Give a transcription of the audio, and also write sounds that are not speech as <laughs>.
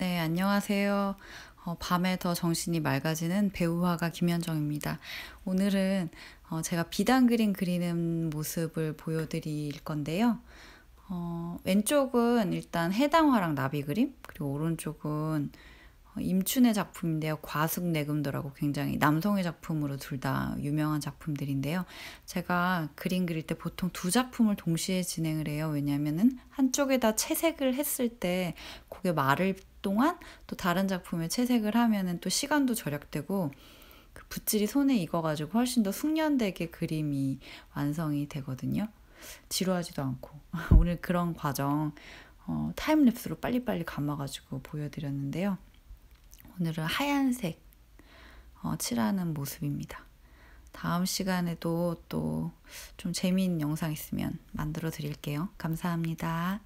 네, 안녕하세요. 어, 밤에 더 정신이 맑아지는 배우화가 김현정입니다. 오늘은 어, 제가 비단 그림 그리는 모습을 보여드릴 건데요. 어, 왼쪽은 일단 해당화랑 나비 그림, 그리고 오른쪽은 임춘의 작품인데요. 과숙내금도라고 굉장히 남성의 작품으로 둘 다 유명한 작품들인데요. 제가 그림 그릴 때 보통 두 작품을 동시에 진행을 해요. 왜냐하면은 한쪽에다 채색을 했을 때 그게 마를 동안 또 다른 작품에 채색을 하면은 또 시간도 절약되고 그 붓질이 손에 익어가지고 훨씬 더 숙련되게 그림이 완성이 되거든요. 지루하지도 않고 <laughs> 오늘 그런 과정 어, 타임랩스로 빨리빨리 감아가지고 보여드렸는데요. 오늘은 하얀색 어, 칠하는 모습입니다. 다음 시간에도 또 좀 재미있는 영상 있으면 만들어 드릴게요. 감사합니다.